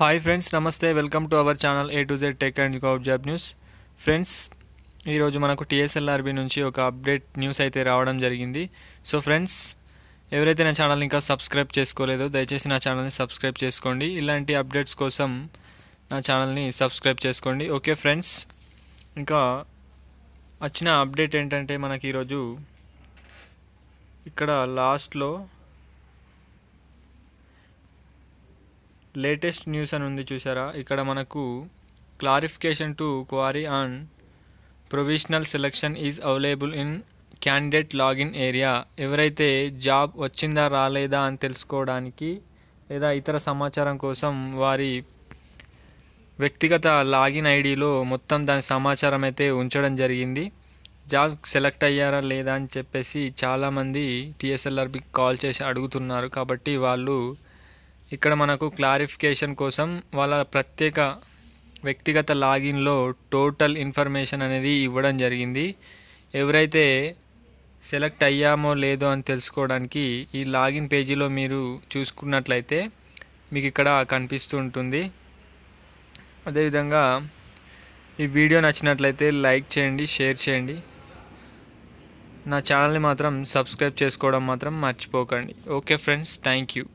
hi friends నమస్తే welcome to our channel A to Z tech and job job news friends ఈరోజు మనకు టీఎస్ఎల్ఆర్బి నుంచి ఒక అప్డేట్ న్యూస్ అయితే రావడం జరిగింది సో ఫ్రెండ్స్ ఎవరైతే నా ఛానల్ ఇంకా సబ్స్క్రైబ్ చేసుకోలేదో దయచేసి నా ఛానల్ని సబ్స్క్రైబ్ చేసుకోండి ఇలాంటి అప్డేట్స్ కోసం నా ఛానల్ని సబ్స్క్రైబ్ చేసుకోండి ఓకే ఫ్రెండ్స్ ఇంకా వచ్చిన అప్డేట్ ఏంటంటే మనకి ఈరోజు ఇక్కడ లాస్ట్లో లేటెస్ట్ న్యూస్ అని ఉంది చూసారా ఇక్కడ మనకు clarification to query on provisional selection is available in candidate login area ఎవరైతే జాబ్ వచ్చిందా రాలేదా అని తెలుసుకోవడానికి లేదా ఇతర సమాచారం కోసం వారి వ్యక్తిగత లాగిన్ ఐడిలో మొత్తం దాని సమాచారం అయితే ఉంచడం జరిగింది జాబ్ సెలెక్ట్ అయ్యారా లేదా అని చెప్పేసి చాలామంది టీఎస్ఎల్ఆర్బికి కాల్ చేసి అడుగుతున్నారు కాబట్టి వాళ్ళు ఇక్కడ మనకు క్లారిఫికేషన్ కోసం వాళ్ళ ప్రత్యేక వ్యక్తిగత లాగిన్లో టోటల్ ఇన్ఫర్మేషన్ అనేది ఇవ్వడం జరిగింది ఎవరైతే సెలెక్ట్ అయ్యామో లేదో అని తెలుసుకోవడానికి ఈ లాగిన్ పేజీలో మీరు చూసుకున్నట్లయితే మీకు ఇక్కడ కనిపిస్తూ ఉంటుంది అదేవిధంగా ఈ వీడియో నచ్చినట్లయితే లైక్ చేయండి షేర్ చేయండి నా ఛానల్ని మాత్రం సబ్స్క్రైబ్ చేసుకోవడం మాత్రం మర్చిపోకండి ఓకే ఫ్రెండ్స్ థ్యాంక్ యూ